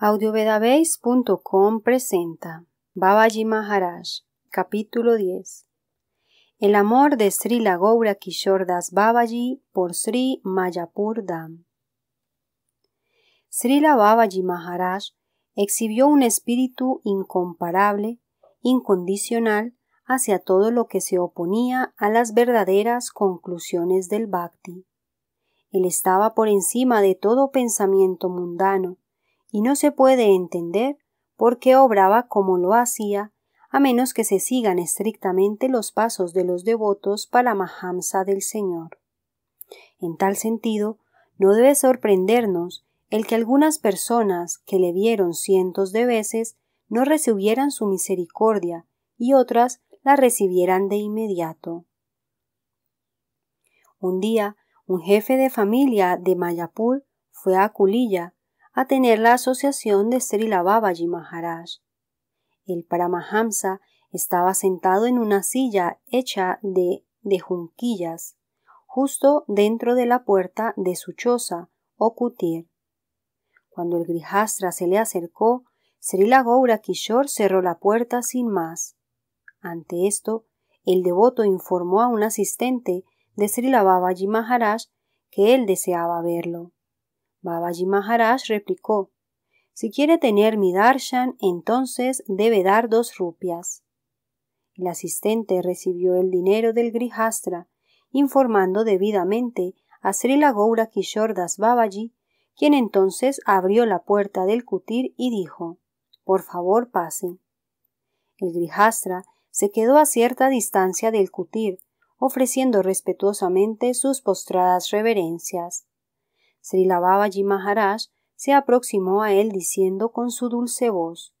audiovedabase.com presenta Babaji Maharaj, capítulo 10. El amor de Srila Gaura Kishordas Babaji por Sri Mayapur Dam. Srila Babaji Maharaj exhibió un espíritu incomparable, incondicional, hacia todo lo que se oponía a las verdaderas conclusiones del Bhakti. Él estaba por encima de todo pensamiento mundano, y no se puede entender por qué obraba como lo hacía, a menos que se sigan estrictamente los pasos de los devotos para Mahamsa del Señor. En tal sentido, no debe sorprendernos el que algunas personas que le vieron cientos de veces no recibieran su misericordia y otras la recibieran de inmediato. Un día, un jefe de familia de Mayapur fue a Culilla a tener la asociación de Srila Maharaj. El Paramahamsa estaba sentado en una silla hecha de, de junquillas, justo dentro de la puerta de su choza o kutir. Cuando el Grijastra se le acercó, Srila Gaura cerró la puerta sin más. Ante esto, el devoto informó a un asistente de Srila Maharaj que él deseaba verlo. Babaji Maharaj replicó, si quiere tener mi darshan, entonces debe dar dos rupias. El asistente recibió el dinero del Grihastra, informando debidamente a Srila Goura Kishordas Babaji, quien entonces abrió la puerta del cutir y dijo, por favor pase. El Grihastra se quedó a cierta distancia del cutir, ofreciendo respetuosamente sus postradas reverencias. Sri Lavabaji Maharaj se aproximó a él diciendo con su dulce voz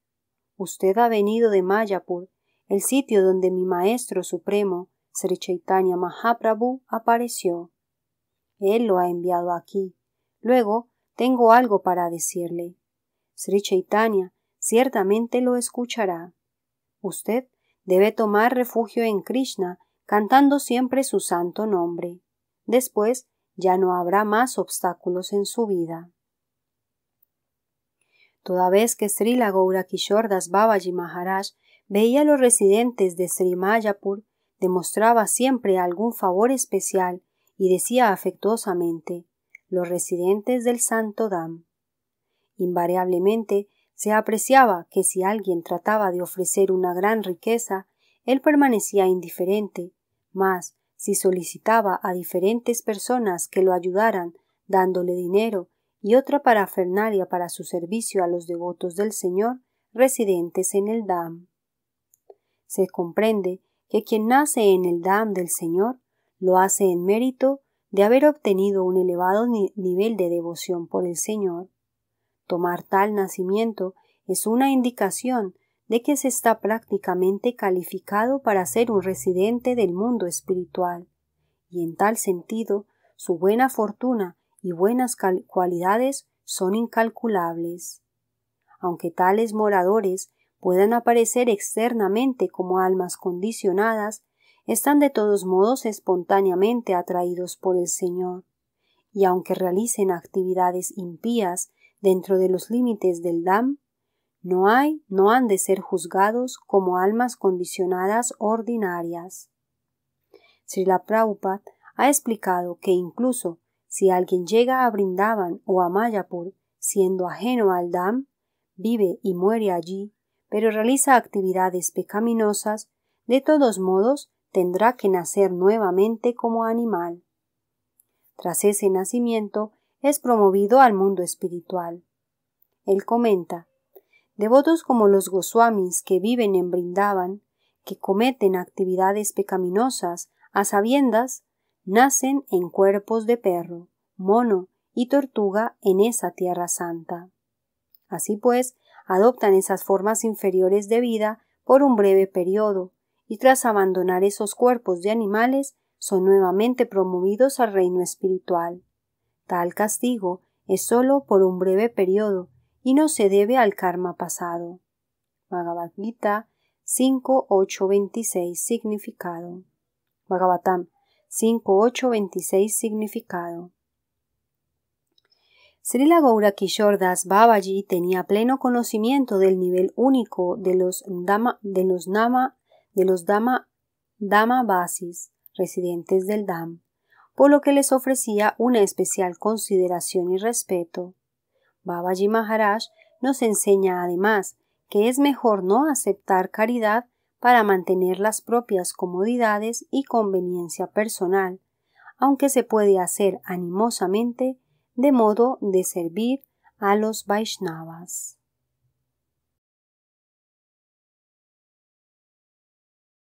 Usted ha venido de Mayapur, el sitio donde mi Maestro Supremo, Sri Chaitanya Mahaprabhu, apareció. Él lo ha enviado aquí. Luego, tengo algo para decirle. Sri Chaitanya ciertamente lo escuchará. Usted debe tomar refugio en Krishna, cantando siempre su santo nombre. Después, ya no habrá más obstáculos en su vida. Toda vez que Srila Gaura Babaji Maharaj veía a los residentes de Srimayapur, demostraba siempre algún favor especial y decía afectuosamente, los residentes del Santo Dam. Invariablemente se apreciaba que si alguien trataba de ofrecer una gran riqueza, él permanecía indiferente, mas si solicitaba a diferentes personas que lo ayudaran dándole dinero y otra parafernalia para su servicio a los devotos del Señor residentes en el DAM. Se comprende que quien nace en el DAM del Señor lo hace en mérito de haber obtenido un elevado nivel de devoción por el Señor. Tomar tal nacimiento es una indicación de que se está prácticamente calificado para ser un residente del mundo espiritual, y en tal sentido su buena fortuna y buenas cualidades son incalculables. Aunque tales moradores puedan aparecer externamente como almas condicionadas, están de todos modos espontáneamente atraídos por el Señor, y aunque realicen actividades impías dentro de los límites del DAM, no hay, no han de ser juzgados como almas condicionadas ordinarias. Srila Prabhupada ha explicado que incluso si alguien llega a Brindavan o a Mayapur siendo ajeno al dam, vive y muere allí, pero realiza actividades pecaminosas, de todos modos tendrá que nacer nuevamente como animal. Tras ese nacimiento es promovido al mundo espiritual. Él comenta Devotos como los Goswamis que viven en Brindaban, que cometen actividades pecaminosas a sabiendas, nacen en cuerpos de perro, mono y tortuga en esa tierra santa. Así pues, adoptan esas formas inferiores de vida por un breve periodo, y tras abandonar esos cuerpos de animales, son nuevamente promovidos al reino espiritual. Tal castigo es sólo por un breve periodo y no se debe al karma pasado. Bhagavad 5.8.26 significado. Bhagavatam 5.8.26 significado. Srila Gaura tenía pleno conocimiento del nivel único de los Dama, de los Nama, de los Dama, Dama Basis, residentes del Dam, por lo que les ofrecía una especial consideración y respeto. Babaji Maharaj nos enseña además que es mejor no aceptar caridad para mantener las propias comodidades y conveniencia personal, aunque se puede hacer animosamente de modo de servir a los Vaishnavas.